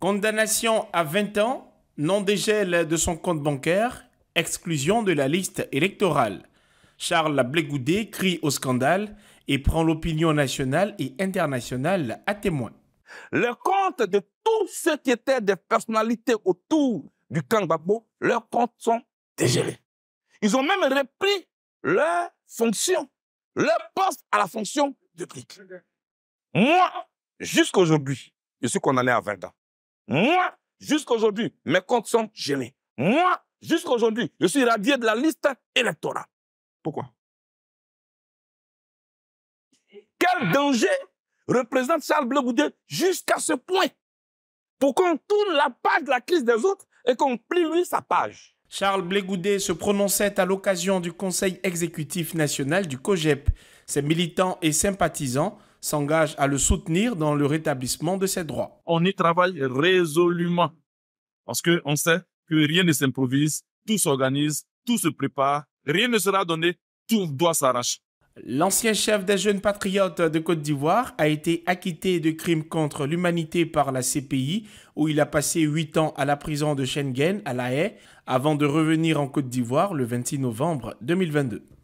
Condamnation à 20 ans, non-dégel de son compte bancaire, exclusion de la liste électorale. Charles Blégoudé crie au scandale et prend l'opinion nationale et internationale à témoin. Le compte de tous ceux qui étaient des personnalités autour du camp Gbagbo, leurs comptes sont dégelés. Ils ont même repris leur fonction, leur poste à la fonction de clic. Moi, jusqu'à aujourd'hui, je suis condamné à 20 ans. Moi, jusqu'aujourd'hui, mes comptes sont gênés. Moi, jusqu'aujourd'hui, je suis radié de la liste électorale. Pourquoi Quel danger représente Charles Bleu jusqu'à ce point pour qu'on tourne la page de la crise des autres et qu'on plie lui sa page. Charles Blégoudet se prononçait à l'occasion du Conseil exécutif national du COGEP. Ses militants et sympathisants s'engage à le soutenir dans le rétablissement de ses droits. On y travaille résolument parce qu'on sait que rien ne s'improvise, tout s'organise, tout se prépare, rien ne sera donné, tout doit s'arracher. L'ancien chef des jeunes patriotes de Côte d'Ivoire a été acquitté de crimes contre l'humanité par la CPI, où il a passé 8 ans à la prison de Schengen à La Haye, avant de revenir en Côte d'Ivoire le 26 novembre 2022.